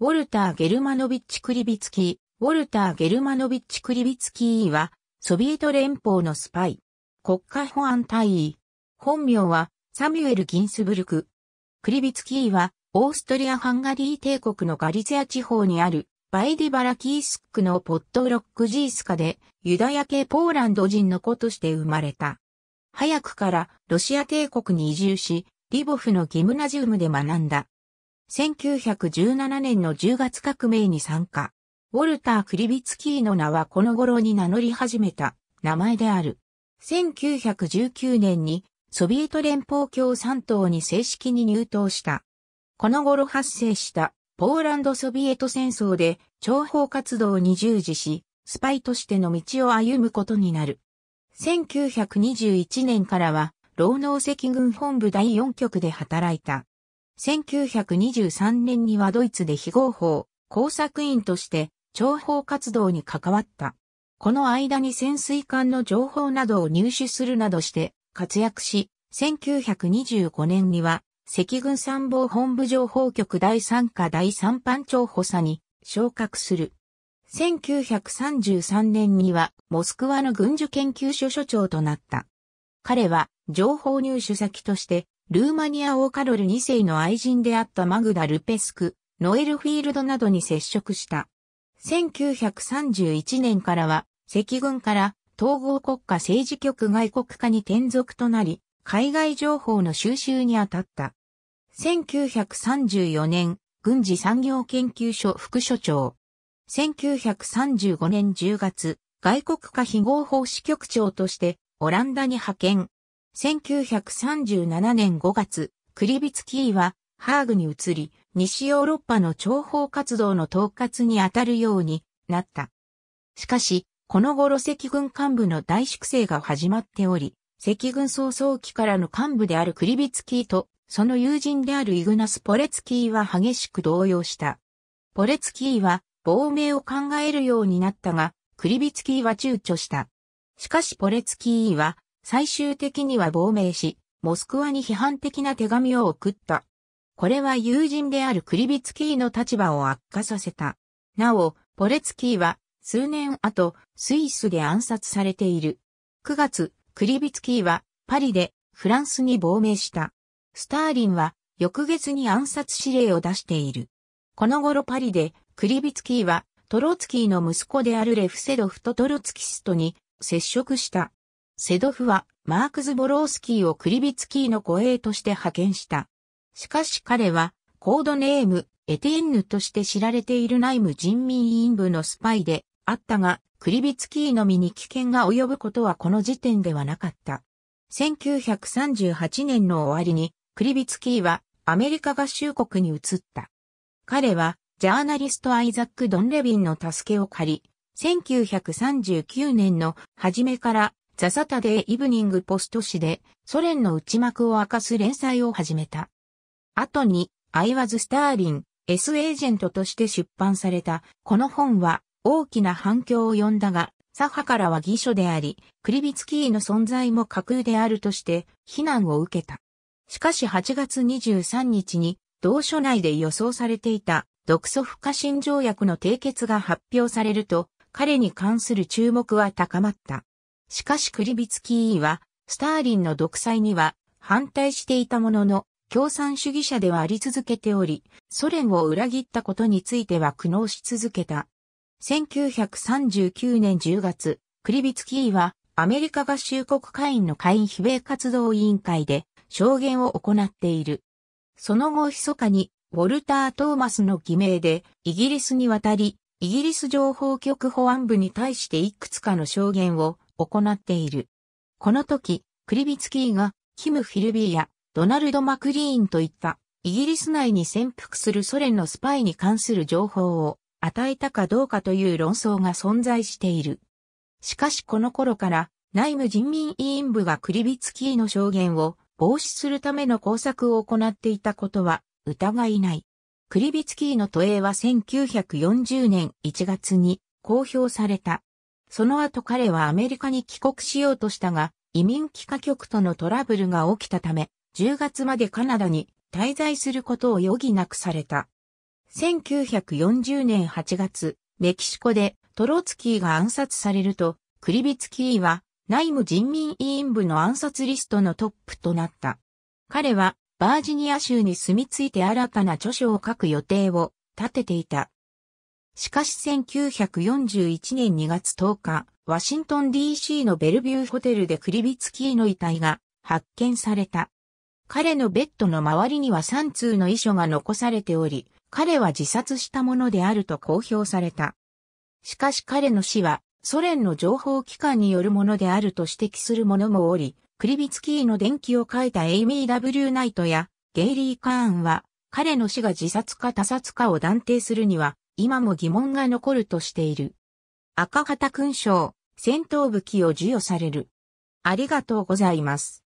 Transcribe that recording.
ウォルター・ゲルマノビッチ・クリビツキー、ウォルター・ゲルマノビッチ・クリビツキーは、ソビエト連邦のスパイ、国家保安隊員。本名は、サミュエル・ギンスブルク。クリビツキーは、オーストリア・ハンガリー帝国のガリツヤ地方にある、バイディバラキースックのポットロックジースカで、ユダヤ系ポーランド人の子として生まれた。早くからロシア帝国に移住し、リボフのギムナジウムで学んだ。1917年の10月革命に参加。ウォルター・クリビツキーの名はこの頃に名乗り始めた名前である。1919年にソビエト連邦共産党に正式に入党した。この頃発生したポーランドソビエト戦争で諜報活動に従事し、スパイとしての道を歩むことになる。1921年からは、労農赤軍本部第4局で働いた。1923年にはドイツで非合法、工作員として諜報活動に関わった。この間に潜水艦の情報などを入手するなどして活躍し、1925年には赤軍参謀本部情報局第3課第3班長補佐に昇格する。1933年にはモスクワの軍需研究所所長となった。彼は情報入手先としてルーマニア王カロル2世の愛人であったマグダ・ルペスク、ノエルフィールドなどに接触した。1931年からは、赤軍から統合国家政治局外国化に転属となり、海外情報の収集に当たった。1934年、軍事産業研究所副所長。1935年10月、外国化非合法支局長として、オランダに派遣。1937年5月、クリビツキーはハーグに移り、西ヨーロッパの諜報活動の統括に当たるようになった。しかし、この頃赤軍幹部の大粛清が始まっており、赤軍総早期からの幹部であるクリビツキーと、その友人であるイグナス・ポレツキーは激しく動揺した。ポレツキーは亡命を考えるようになったが、クリビツキーは躊躇した。しかしポレツキーは最終的には亡命し、モスクワに批判的な手紙を送った。これは友人であるクリビツキーの立場を悪化させた。なお、ポレツキーは数年後、スイスで暗殺されている。9月、クリビツキーはパリでフランスに亡命した。スターリンは翌月に暗殺指令を出している。この頃パリでクリビツキーはトロツキーの息子であるレフセドフとトロツキストに接触した。セドフはマークズ・ボロースキーをクリビツキーの護衛として派遣した。しかし彼はコードネームエティンヌとして知られている内務人民委員部のスパイであったが、クリビツキーの身に危険が及ぶことはこの時点ではなかった。1938年の終わりにクリビツキーはアメリカ合衆国に移った。彼はジャーナリストアイザック・ドン・レビンの助けを借り、1939年の初めからザ・サタデー・イブニング・ポスト誌でソ連の内幕を明かす連載を始めた。後に、アイワズ・スターリン、S エージェントとして出版された、この本は大きな反響を呼んだが、左派からは偽書であり、クリビツキーの存在も架空であるとして、非難を受けた。しかし8月23日に、同書内で予想されていた、独ソ不可侵条約の締結が発表されると、彼に関する注目は高まった。しかしクリビツキーは、スターリンの独裁には反対していたものの、共産主義者ではあり続けており、ソ連を裏切ったことについては苦悩し続けた。1939年10月、クリビツキーは、アメリカ合衆国会員の会員非米活動委員会で証言を行っている。その後密かに、ウォルター・トーマスの偽名で、イギリスに渡り、イギリス情報局保安部に対していくつかの証言を行っている。この時、クリビツキーが、キム・フィルビーやドナルド・マクリーンといったイギリス内に潜伏するソ連のスパイに関する情報を与えたかどうかという論争が存在している。しかしこの頃から内務人民委員部がクリビツキーの証言を防止するための工作を行っていたことは疑いない。クリビツキーの都営は1940年1月に公表された。その後彼はアメリカに帰国しようとしたが、移民帰化局とのトラブルが起きたため、10月までカナダに滞在することを余儀なくされた。1940年8月、メキシコでトロツキーが暗殺されると、クリビツキーは内務人民委員部の暗殺リストのトップとなった。彼はバージニア州に住み着いて新たな著書を書く予定を立てていた。しかし1941年2月10日、ワシントン DC のベルビューホテルでクリビツキーの遺体が発見された。彼のベッドの周りには3通の遺書が残されており、彼は自殺したものであると公表された。しかし彼の死はソ連の情報機関によるものであると指摘する者もおり、クリビツキーの電気を書いたエイミー・ W・ ナイトやゲイリー・カーンは彼の死が自殺か他殺かを断定するには今も疑問が残るとしている。赤旗勲章、戦闘武器を授与される。ありがとうございます。